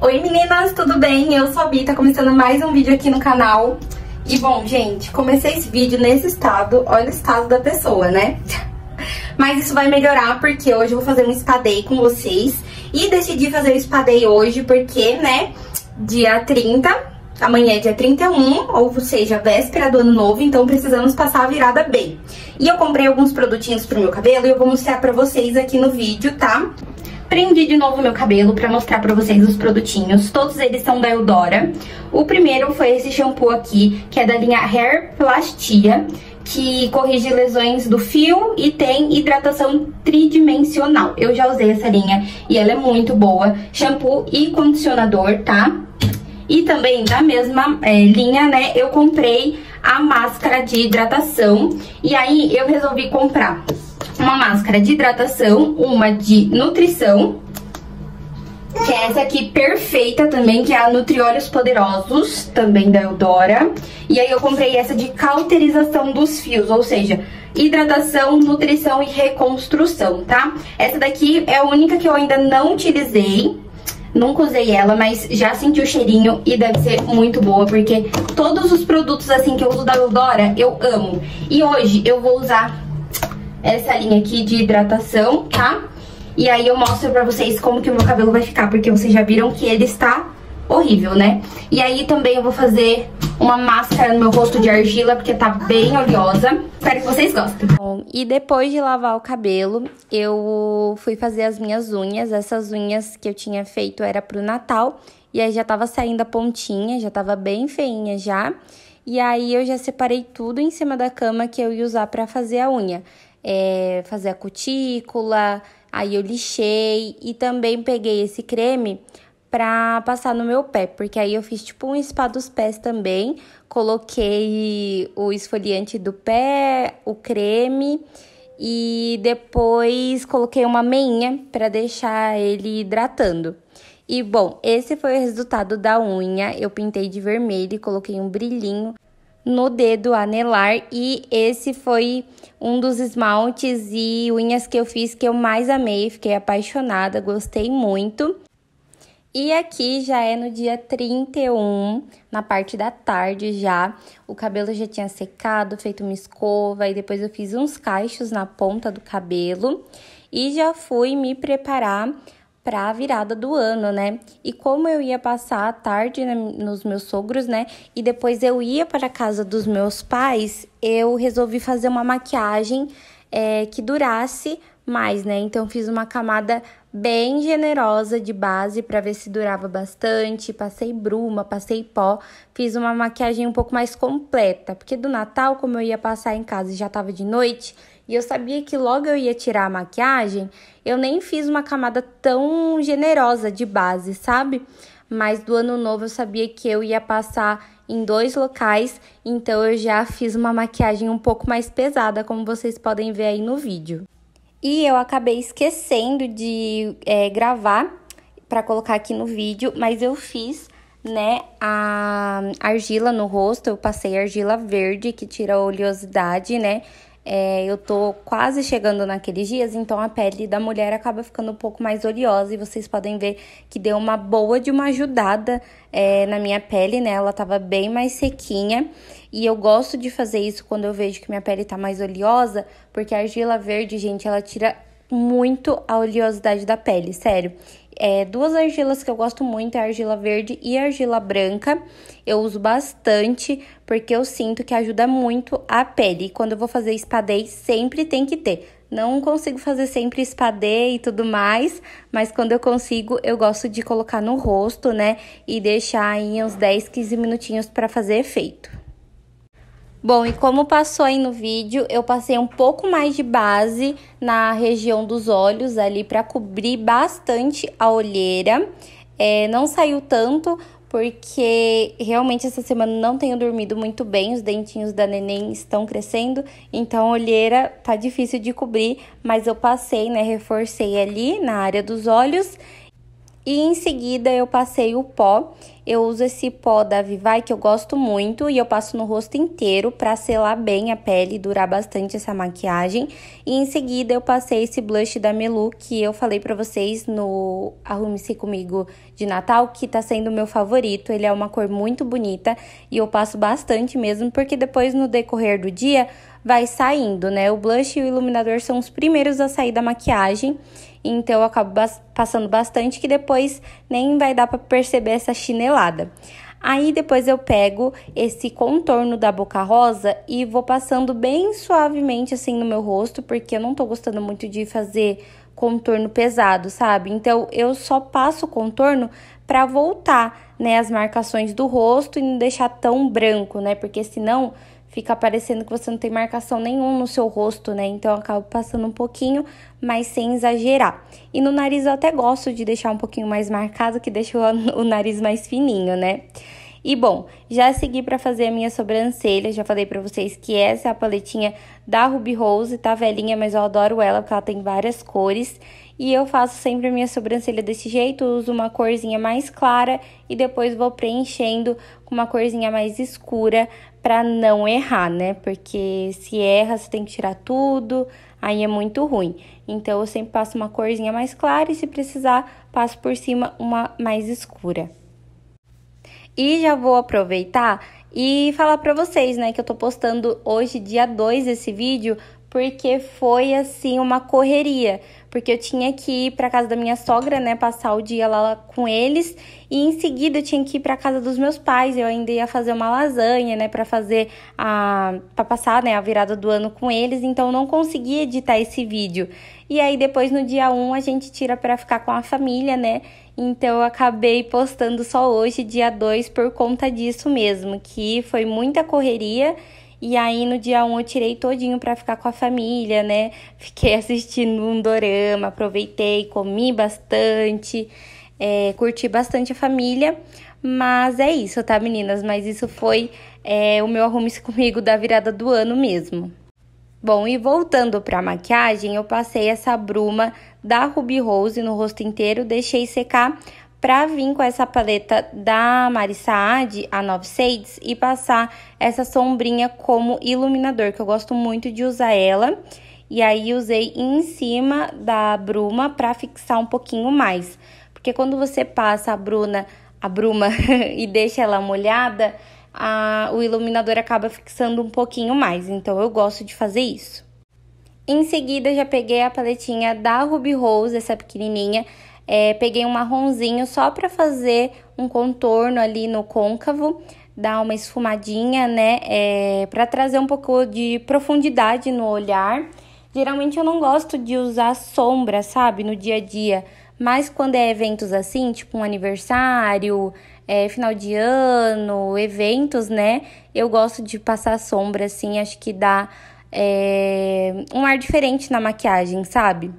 Oi meninas, tudo bem? Eu sou a Bi, tá começando mais um vídeo aqui no canal. E bom, gente, comecei esse vídeo nesse estado, olha o estado da pessoa, né? Mas isso vai melhorar porque hoje eu vou fazer um spa day com vocês e decidi fazer o spa day hoje porque, né, dia 30, Amanhã é dia 31, ou seja, véspera do ano novo, então precisamos passar a virada bem. E eu comprei alguns produtinhos pro meu cabelo e eu vou mostrar pra vocês aqui no vídeo, tá? Prendi de novo meu cabelo pra mostrar pra vocês os produtinhos, todos eles são da Eudora. O primeiro foi esse shampoo aqui, que é da linha Hair Plastia, que corrige lesões do fio e tem hidratação tridimensional. Eu já usei essa linha e ela é muito boa. Shampoo e condicionador, tá? E também da mesma é, linha, né, eu comprei a máscara de hidratação. E aí eu resolvi comprar uma máscara de hidratação, uma de nutrição que é essa aqui perfeita também, que é a Nutrióleos Poderosos, também da Eudora. E aí eu comprei essa de cauterização dos fios, ou seja, hidratação, nutrição e reconstrução, tá? Essa daqui é a única que eu ainda não utilizei, Nunca usei ela, mas já senti o cheirinho e deve ser muito boa, porque todos os produtos assim que eu uso da Eudora, eu amo. E hoje eu vou usar essa linha aqui de hidratação, tá? E aí eu mostro pra vocês como que o meu cabelo vai ficar, porque vocês já viram que ele está horrível, né? E aí também eu vou fazer uma máscara no meu rosto de argila, porque tá bem oleosa. Espero que vocês gostem. Bom, e depois de lavar o cabelo, eu fui fazer as minhas unhas. Essas unhas que eu tinha feito era pro Natal. E aí já tava saindo a pontinha, já tava bem feinha já. E aí eu já separei tudo em cima da cama que eu ia usar pra fazer a unha. É, fazer a cutícula, Aí eu lixei e também peguei esse creme pra passar no meu pé, porque aí eu fiz tipo um spa dos pés também, coloquei o esfoliante do pé, o creme e depois coloquei uma meinha para deixar ele hidratando. E bom, esse foi o resultado da unha. Eu pintei de vermelho e coloquei um brilhinho no dedo anelar e esse foi um dos esmaltes e unhas que eu fiz que eu mais amei, fiquei apaixonada, gostei muito. E aqui já é no dia 31, na parte da tarde já. O cabelo já tinha secado, feito uma escova e depois eu fiz uns cachos na ponta do cabelo e já fui me preparar para a virada do ano, né? E como eu ia passar a tarde nos meus sogros, né? E depois eu ia para a casa dos meus pais, eu resolvi fazer uma maquiagem é, que durasse mais, né? Então fiz uma camada bem generosa de base para ver se durava bastante. Passei bruma, passei pó, fiz uma maquiagem um pouco mais completa, porque do Natal, como eu ia passar em casa e já estava de noite, e eu sabia que logo eu ia tirar a maquiagem, eu nem fiz uma camada tão generosa de base, sabe? Mas do ano novo eu sabia que eu ia passar em dois locais, então eu já fiz uma maquiagem um pouco mais pesada, como vocês podem ver aí no vídeo. E eu acabei esquecendo de é, gravar para colocar aqui no vídeo, mas eu fiz, né, a argila no rosto. Eu passei argila verde que tira a oleosidade, né? É, eu tô quase chegando naqueles dias, então a pele da mulher acaba ficando um pouco mais oleosa e vocês podem ver que deu uma boa de uma ajudada é, na minha pele, né? Ela tava bem mais sequinha e eu gosto de fazer isso quando eu vejo que minha pele tá mais oleosa, porque a argila verde, gente, ela tira muito a oleosidade da pele, sério. É, duas argilas que eu gosto muito é a argila verde e a argila branca. Eu uso bastante porque eu sinto que ajuda muito a pele. Quando eu vou fazer espadei, sempre tem que ter. Não consigo fazer sempre espadê e tudo mais, mas quando eu consigo, eu gosto de colocar no rosto, né? E deixar aí uns 10, 15 minutinhos para fazer efeito. Bom, e como passou aí no vídeo, eu passei um pouco mais de base na região dos olhos ali para cobrir bastante a olheira. É, não saiu tanto, porque realmente essa semana não tenho dormido muito bem, os dentinhos da neném estão crescendo, então a olheira tá difícil de cobrir, mas eu passei, né, reforcei ali na área dos olhos. E em seguida eu passei o pó eu uso esse pó da Vivai que eu gosto muito e eu passo no rosto inteiro para selar bem a pele e durar bastante essa maquiagem. E em seguida eu passei esse blush da Melu que eu falei para vocês no Arrume-se Comigo de Natal, que tá sendo o meu favorito. Ele é uma cor muito bonita e eu passo bastante mesmo, porque depois no decorrer do dia vai saindo, né? O blush e o iluminador são os primeiros a sair da maquiagem então eu acabo bas passando bastante que depois nem vai dar para perceber essa chinelada. Aí depois eu pego esse contorno da boca rosa e vou passando bem suavemente assim no meu rosto, porque eu não tô gostando muito de fazer contorno pesado, sabe? Então eu só passo o contorno para voltar, né, as marcações do rosto e não deixar tão branco, né? Porque senão fica parecendo que você não tem marcação nenhum no seu rosto, né? Então eu acabo passando um pouquinho, mas sem exagerar. E no nariz eu até gosto de deixar um pouquinho mais marcado, que deixa o nariz mais fininho, né? E bom, já segui para fazer a minha sobrancelha, já falei para vocês que essa é a paletinha da Ruby Rose, tá velhinha, mas eu adoro ela porque ela tem várias cores. E eu faço sempre a minha sobrancelha desse jeito, uso uma corzinha mais clara e depois vou preenchendo com uma corzinha mais escura para não errar, né? Porque se erra, você tem que tirar tudo, aí é muito ruim. Então eu sempre passo uma corzinha mais clara e se precisar, passo por cima uma mais escura. E já vou aproveitar e falar para vocês, né, que eu tô postando hoje dia 2 esse vídeo porque foi assim uma correria, porque eu tinha que ir para casa da minha sogra, né, passar o dia lá com eles, e em seguida eu tinha que ir para casa dos meus pais. Eu ainda ia fazer uma lasanha, né, para fazer a para passar, né, a virada do ano com eles, então eu não conseguia editar esse vídeo. E aí depois no dia 1 a gente tira para ficar com a família, né? Então eu acabei postando só hoje, dia 2, por conta disso mesmo, que foi muita correria e aí no dia 1 eu tirei todinho para ficar com a família, né? Fiquei assistindo um dorama, aproveitei, comi bastante, é, curti bastante a família. Mas é isso, tá, meninas? Mas isso foi é, o meu arrume-se comigo da virada do ano mesmo. Bom, e voltando para maquiagem, eu passei essa bruma da Ruby Rose no rosto inteiro, deixei secar para vir com essa paleta da Mari a 9 Shades, e passar essa sombrinha como iluminador, que eu gosto muito de usar ela. E aí, usei em cima da bruma para fixar um pouquinho mais. Porque quando você passa a bruna, a bruma e deixa ela molhada, a, o iluminador acaba fixando um pouquinho mais. Então, eu gosto de fazer isso. Em seguida, já peguei a paletinha da Ruby Rose, essa pequenininha. É, peguei um marronzinho só para fazer um contorno ali no côncavo, dar uma esfumadinha, né? É, para trazer um pouco de profundidade no olhar. Geralmente eu não gosto de usar sombra, sabe, no dia a dia. Mas quando é eventos assim, tipo um aniversário, é, final de ano, eventos, né? Eu gosto de passar sombra, assim, acho que dá é, um ar diferente na maquiagem, sabe?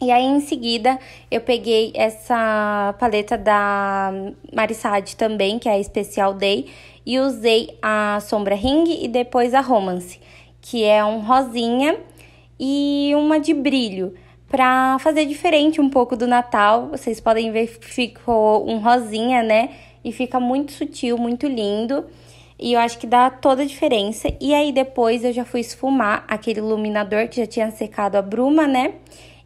E aí, em seguida, eu peguei essa paleta da Marisade também, que é a Special Day, e usei a sombra Ring e depois a Romance, que é um rosinha e uma de brilho, pra fazer diferente um pouco do Natal. Vocês podem ver que ficou um rosinha, né? E fica muito sutil, muito lindo. E eu acho que dá toda a diferença. E aí, depois eu já fui esfumar aquele iluminador que já tinha secado a bruma, né?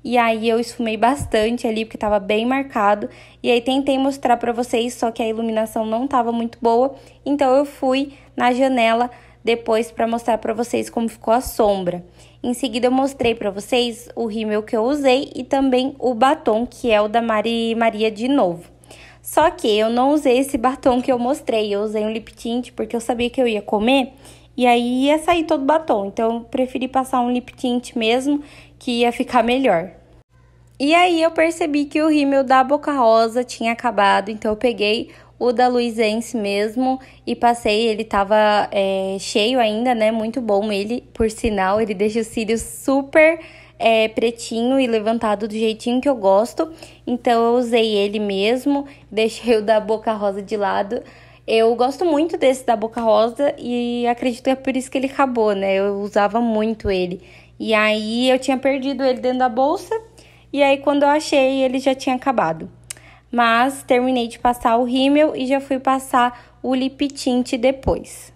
E aí eu esfumei bastante ali, porque estava bem marcado. E aí tentei mostrar para vocês, só que a iluminação não estava muito boa. Então eu fui na janela depois para mostrar para vocês como ficou a sombra. Em seguida eu mostrei para vocês o rímel que eu usei e também o batom, que é o da Mari Maria de novo. Só que eu não usei esse batom que eu mostrei, eu usei um lip tint porque eu sabia que eu ia comer e aí ia sair todo batom. Então eu preferi passar um lip tint mesmo, que ia ficar melhor. E aí eu percebi que o rímel da Boca Rosa tinha acabado, então eu peguei o da Luizense mesmo e passei. Ele tava é, cheio ainda, né? Muito bom ele, por sinal. Ele deixa os cílios super é, pretinho e levantado do jeitinho que eu gosto. Então eu usei ele mesmo, deixei o da Boca Rosa de lado. Eu gosto muito desse da Boca Rosa e acredito que é por isso que ele acabou, né? Eu usava muito ele. E aí eu tinha perdido ele dentro da bolsa e aí quando eu achei ele já tinha acabado. Mas terminei de passar o rímel e já fui passar o lip tint depois.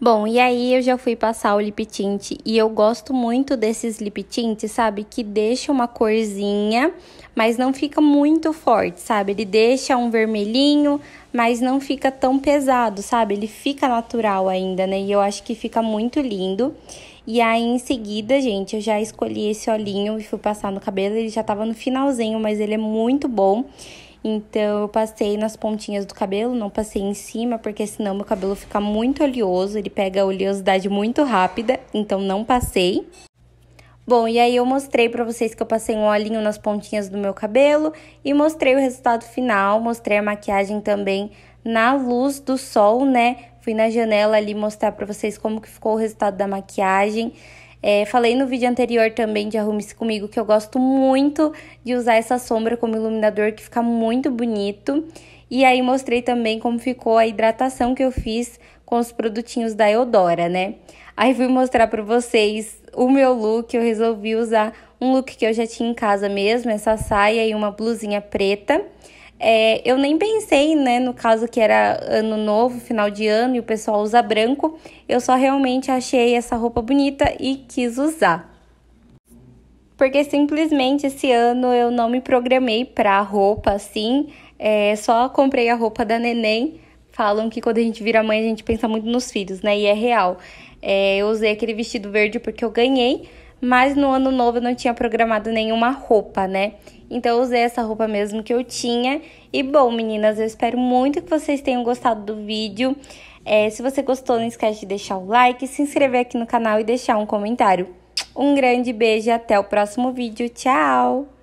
Bom, e aí eu já fui passar o lip tint e eu gosto muito desses lip tints, sabe? Que deixa uma corzinha, mas não fica muito forte, sabe? Ele deixa um vermelhinho, mas não fica tão pesado, sabe? Ele fica natural ainda, né? E eu acho que fica muito lindo. E aí em seguida, gente, eu já escolhi esse olhinho e fui passar no cabelo. Ele já tava no finalzinho, mas ele é muito bom. Então eu passei nas pontinhas do cabelo, não passei em cima, porque senão meu cabelo fica muito oleoso, ele pega a oleosidade muito rápida, então não passei. Bom, e aí eu mostrei para vocês que eu passei um olhinho nas pontinhas do meu cabelo e mostrei o resultado final, mostrei a maquiagem também na luz do sol, né? Fui na janela ali mostrar para vocês como que ficou o resultado da maquiagem. É, falei no vídeo anterior também de Arrume-se Comigo que eu gosto muito de usar essa sombra como iluminador, que fica muito bonito. E aí mostrei também como ficou a hidratação que eu fiz com os produtinhos da Eudora, né? Aí fui mostrar para vocês o meu look, eu resolvi usar um look que eu já tinha em casa mesmo, essa saia e uma blusinha preta. É, eu nem pensei, né, no caso que era ano novo, final de ano e o pessoal usa branco. Eu só realmente achei essa roupa bonita e quis usar. Porque simplesmente esse ano eu não me programei pra roupa assim, é, só comprei a roupa da neném. Falam que quando a gente vira mãe a gente pensa muito nos filhos, né? E é real. É, eu usei aquele vestido verde porque eu ganhei, mas no ano novo eu não tinha programado nenhuma roupa, né? Então eu usei essa roupa mesmo que eu tinha. E bom, meninas, eu espero muito que vocês tenham gostado do vídeo. É, se você gostou, não esquece de deixar o like, se inscrever aqui no canal e deixar um comentário. Um grande beijo e até o próximo vídeo. Tchau!